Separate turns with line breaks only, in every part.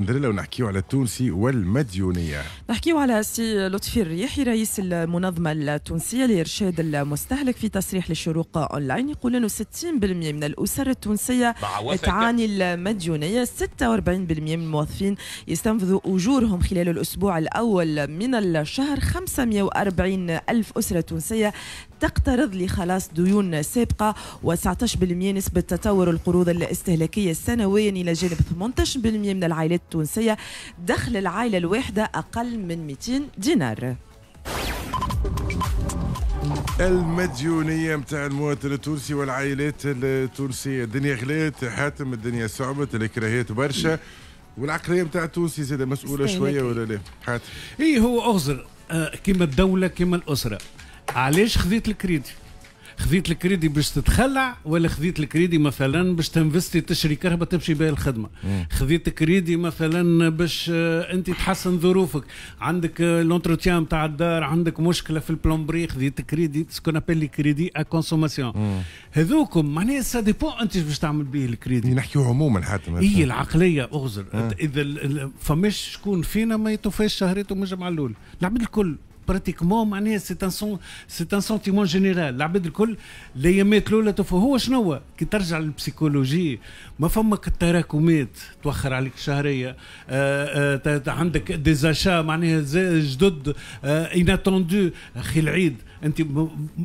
لو ونحكيو على التونسي والمديونية
نحكيو على سي لطفي الريحي رئيس المنظمة التونسية لإرشاد المستهلك في تصريح للشروق أونلاين يقول أنه 60% من الأسر التونسية تعاني المديونية 46% من الموظفين يستنفذوا أجورهم خلال الأسبوع الأول من الشهر 540 ألف أسرة تونسية تقترض لخلاص ديون سابقة و19% نسبة تطور القروض الاستهلاكية سنويا إلى جانب 18% من العائلات التونسية دخل العائلة الواحدة أقل من 200 دينار
المديونية نتاع المواطن التونسي والعائلات التونسية الدنيا غلات حاتم الدنيا صعبت الكراهيات برشا والعقلية نتاع التونسي زاد مسؤولة شوية ولا لا حاتم إيه هو أغزر آه، كيما كما الدولة
كما الأسرة علاش خذيت الكريدي خذيت الكريدي باش تتخلع ولا خذيت الكريدي مثلا باش تنفستي تشري كهرباء تمشي بها الخدمه خذيت كريدي مثلا باش آه، انت تحسن ظروفك عندك آه، لونتروتيان تاع الدار عندك مشكله في البلومبري خذيت كريدي سكون ابل كريدي ا كونسوماسيون هذوكم معناها سا ديبون انت باش تعمل به الكريدي
نحكيو عموما حتى اي العقليه اغزر اذا
فماش شكون فينا ما يتوفاش شهريته من الجمعه الاولى العباد الكل براتيكمون معناها سي ان سون سي ان سونتيمون جينيرال العباد الكل الايامات الاولى هو شنو هو كي ترجع للبسيكولوجي ما فمك التراكمات توخر عليك شهريه آآ آه، آآ آه، عندك ديزاشا معناها جدد اتوندو آه، اخي العيد انت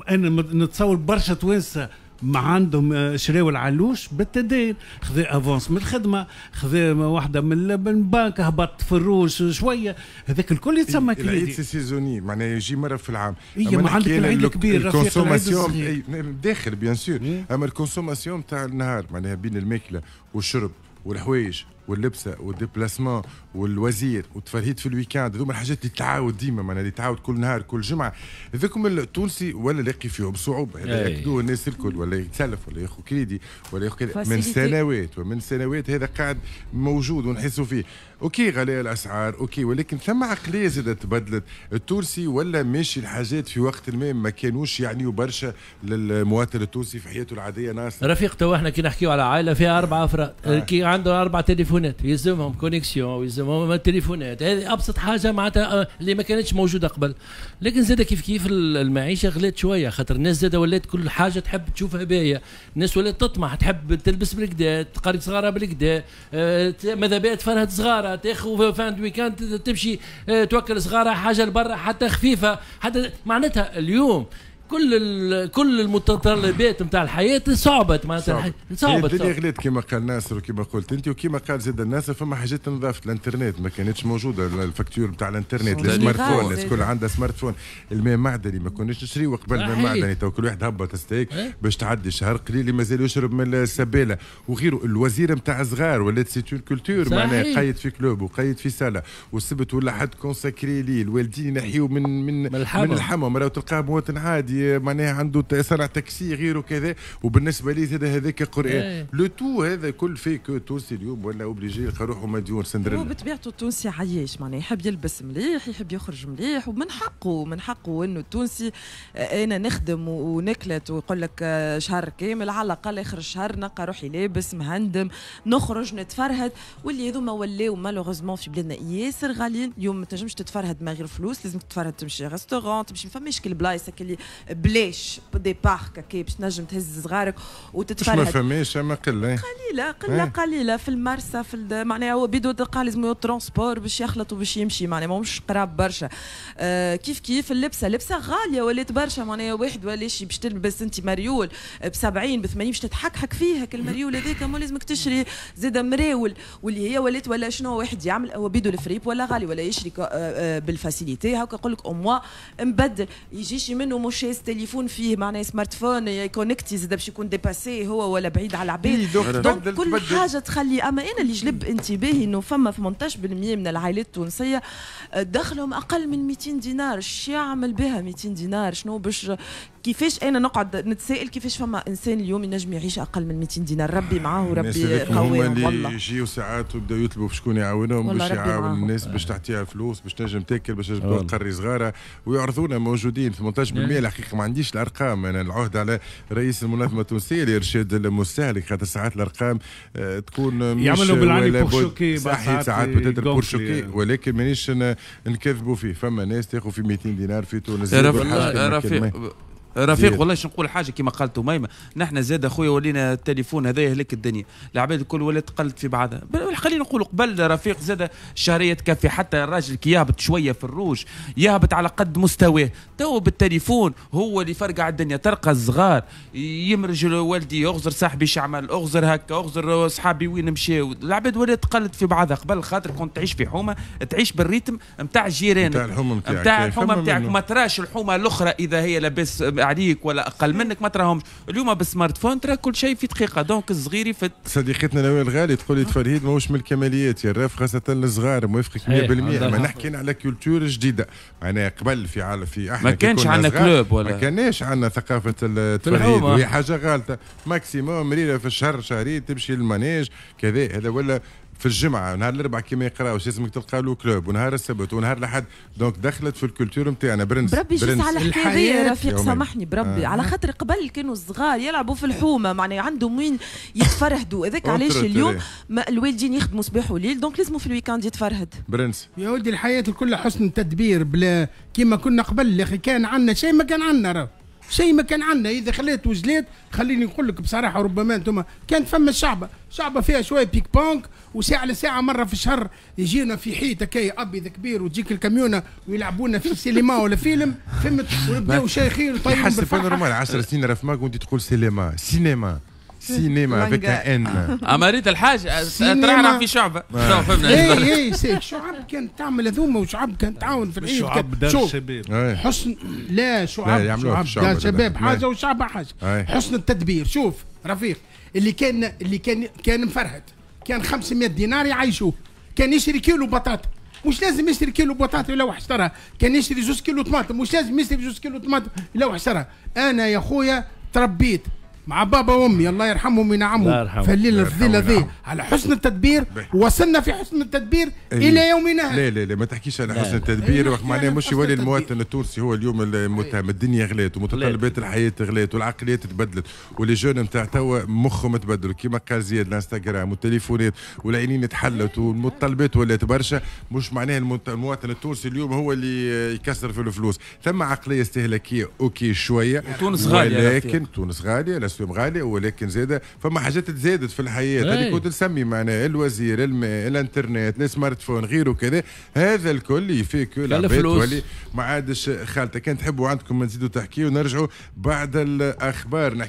انا نتصور برشا توانسه ما عندهم آه، شراو العلوش بالتدين خذي افونس من الخدمه خذي واحده من البنك
هبط في الروج شويه هذاك الكل يتسمى كريدي العيد سيزوني معناها يجي مره في العام اي ما عندك العيد الكبير الكونسوماسيون إيه، داخل بيان سور إيه. اما الكونسوماسيون تاع النهار معناها بين الماكله والشرب والحوايج واللبسه والديبلاسمون والوزير وتفرهيد في الويكاند هذوما الحاجات اللي تعاود ديما معناها اللي تعاود كل نهار كل جمعه هذاكم التونسي ولا لاقي فيهم صعوبه هذا إيه. ياكدوه الناس الكل ولا يتسلف ولا ياخذ كريدي ولا ياخذ من سنوات ومن سنوات هذا قاعد موجود ونحسوا فيه اوكي غلاء الاسعار اوكي ولكن ثم عقليه زاد تبدلت التونسي ولا ماشي الحاجات في وقت ما ما كانوش يعني برشا للمواطن التونسي في حياته العاديه ناس
رفيق تو احنا كي نحكيو على عائله فيها اربع افراد آه. كي عنده اربع تليفون تليفونات يلزمهم كونيكسيون ويلزمهم تليفونات هذه ابسط حاجه معناتها آه، اللي ما كانتش موجوده قبل لكن زاد كيف كيف المعيشه غلات شويه خاطر الناس زاد ولات كل حاجه تحب تشوفها باهيه الناس ولات تطمح تحب تلبس بالكدا تقري صغارها بالكدا آه، ماذا بها تفرهد صغارها تاخذ فان ويكاند تمشي آه، توكل صغارها حاجه لبرا حتى خفيفه حتى معناتها اليوم كل كل المتطلبات نتاع الحياه صعبت معناتها صعبت الدنيا
غلات كما قال ناصر وكما قلت انت وكما قال زاد ناصر فما حاجات نضافت الانترنت ما كانتش موجوده الفاكتور نتاع الانترنت السمارت فون الناس الكل عندها سمارت فون الماء معدني ما كناش نشريوه قبل الماء معدني تو كل واحد هبط ستيك إيه؟ باش تعدي شهر قليل مازال يشرب من السباله وغيره الوزير نتاع صغار ولات سيت اون كولتور معناها قايد في كلوب وقايد في ساله والسبت ولا حد كونساكري ليه الوالدين ينحيوا من من من الحمى راهو تلقاه مواطن عادي معناها عنده صنع تاكسي غيره كذا وبالنسبه لي هذا هذاك قران لو تو هذا كل فيك تونسي التونسي اليوم ولا اوبليجي يلقى روحه مديون سندريلا هو
بطبيعته التونسي عياش معناها يحب يلبس مليح يحب يخرج مليح ومن حقه من حقه انه التونسي آه، انا نخدم ونكلت ويقول لك آه، شهر كامل على الاقل اخر الشهر نلقى روحي لابس مهندم نخرج نتفرهد واللي هذوما ولاو مالوغوزمون في بلادنا ياسر غاليين اليوم ما تنجمش تتفرهد ما غير فلوس لازم تتفرهد تمشي ريستورون تمشي فما مشكل بلايص اللي بلاش دي بارك كي باش تنجم تهز صغارك وتتفرج ما فماش اما قله قليله قله إيه. قليله في المرسى في معناها هو بيدو تلقى لازم ترونسبور باش يخلط وباش يمشي معناها ماهوش قراب برشا آه كيف كيف اللبسه لبسه غاليه ولات برشا معناها واحد شي باش تلبس انت مريول ب 70 ب 80 باش تتحكحك فيه هاك المريول هذاك مو لازمك تشري زاد مراول واللي هي ولات ولا شنو واحد يعمل هو بيدو الفريب ولا غالي ولا يشري آه، آه، بالفاسيليتي هاكا يقول لك او موا مبدل يجيش منه مشاس الناس تليفون فيه معناه سمارت فون يكونكتي زاد باش يكون ديباسي هو ولا بعيد على العباد إيه، دونك كل حاجه تخلي اما انا اللي جلب انتباهي انه فما 18% من العائلات التونسيه آه، دخلهم اقل من 200 دينار شو يعمل بها 200 دينار شنو باش كيفاش انا نقعد نتسائل كيفاش فما انسان اليوم ينجم يعيش اقل من 200 دينار ربي معاه وربي قوي والله
يجيو ساعات ويبداو يطلبوا في شكون يعاونهم باش يعاون الناس باش تعطيها فلوس باش تنجم تاكل باش تنجم تقري صغاره ويعرضونا موجودين 18% نعم. الحقيقه ما عنديش الارقام انا العهد على رئيس المنظمه التونسيه لارشاد المستهلك خاطر ساعات الارقام آه، تكون يعملوا بالعلي بورشوكي صحيح ساعات بتدر بورشوكي ولكن مانيش نكذبوا فيه فما ناس تاخذ في 200 دينار في تونس رفيق رفيق
والله شنو نقول حاجه كما قالت ميمه نحن زاد اخويا ولينا التليفون هذا يهلك الدنيا العباد الكل ولات قلت في بعضها خلينا نقول قبل رفيق زاد الشهريه تكفي حتى الراجل كي يهبط شويه في الروج يهبط على قد مستواه تو بالتليفون هو اللي فرقع الدنيا ترقى الصغار يمرج والدي اغزر صاحبي شعمل اغزر هكا اغزر صحابي وين مشاو العباد ولات تقلد في بعضها قبل خاطر كنت تعيش في حومه تعيش بالريتم نتاع الجيران نتاع الحومه نتاعك نتاع الحومه نتاعك ما تراش الحومه الاخرى اذا هي لاباس عليك ولا اقل منك ما تراهمش اليوم بالسمارت فون ترى كل شيء في
دقيقه دونك الصغير يفت صديقتنا نوال الغالي تقول لي فرهيد آه. ماهوش من الكماليات يا الراف خاصه الصغار موافقك 100% إيه، ما نحكي على كولتور جديده معناها قبل في عال في احنا ما كانش عندنا كلوب ولا ما كانش عندنا ثقافه التفريد آه. وهي حاجه غالطه ماكسيموم مريره في الشهر شهرين تمشي للمناج كذا هذا ولا في الجمعه ونهار الاربعاء كيما يقراو لازمك تلقى له كلوب ونهار السبت ونهار الاحد دونك دخلت في الكولتور نتاعنا برنس بربي جيت على الحكايه رفيق سامحني بربي آه. على خاطر
قبل كانوا الصغار يلعبوا في الحومه معناها عندهم وين يتفرهدوا هذاك علاش اليوم ما الوالدين يخدموا صباح وليل دونك لازموا في الويكاند يتفرهد برنس يا ولدي الحياه الكل حسن تدبير بلا كيما كنا قبل يا اخي كان
عندنا شيء ما كان عندنا راه شيء ما كان عندنا اذا خليت وجلات خليني نقول لك بصراحه ربما انتم كانت فما الشعبه شعبه فيها شويه بيك بونك وساعه لساعه مره في الشهر يجينا في حيطه كي ابيض كبير وتجيك الكاميونه ويلعبونا في السينما ولا فيلم فهمت ونبداو شيخين وطيبين حسب نورمال 10
سنين راه فماك وانت تقول سينما سينما سينما avec un N
عمليه الحاج ترعرع في شعبه شو فهمنا اي اي شعب كانت تعمل هذوما وشعب كانت تعاون في العيد شعب دار الشباب إيه. حسن لا شعب شعب دار شباب إيه. حاجه وشعب حاجه إيه. حسن التدبير شوف رفيق اللي كان اللي كان كان مفرهد كان 500 دينار يعيشوه كان يشري كيلو بطاطا مش لازم يشري كيلو بطاطا ولا واحد كان يشري جوز كيلو طماطم مش لازم يشري جوز كيلو طماطم ولا واحد انا يا خويا تربيت مع بابا وامي الله يرحمهم وينعمهم الليله الفضيله ذي على حسن التدبير وصلنا في حسن التدبير إيه. الى يومنا هذا لا
لا لا ما تحكيش على حسن التدبير إيه، معناها مش يولي المواطن التونسي هو اليوم إيه. المتهم الدنيا غلات ومتطلبات الحياه غلات والعقليات تبدلت ولي جون نتاع توا مخهم تبدلوا كيما قال زياد الانستغرام والتليفونات والعينين تحلت والمتطلبات ولات برشا مش معناها المواطن التونسي اليوم هو اللي يكسر في الفلوس ثم عقليه استهلاكيه اوكي شويه وتونس غاليه ولكن تونس غاليه الاسلوب غالي ولكن زاده فما حاجات تزادت في الحياه هذه كنت نسمي معناها الوزير الماء الانترنت السمارت فون غيره كذا هذا الكل يفيك العباد تولي ما عادش خالتك كان تحبوا عندكم نزيدوا تحكيو ونرجعوا بعد الاخبار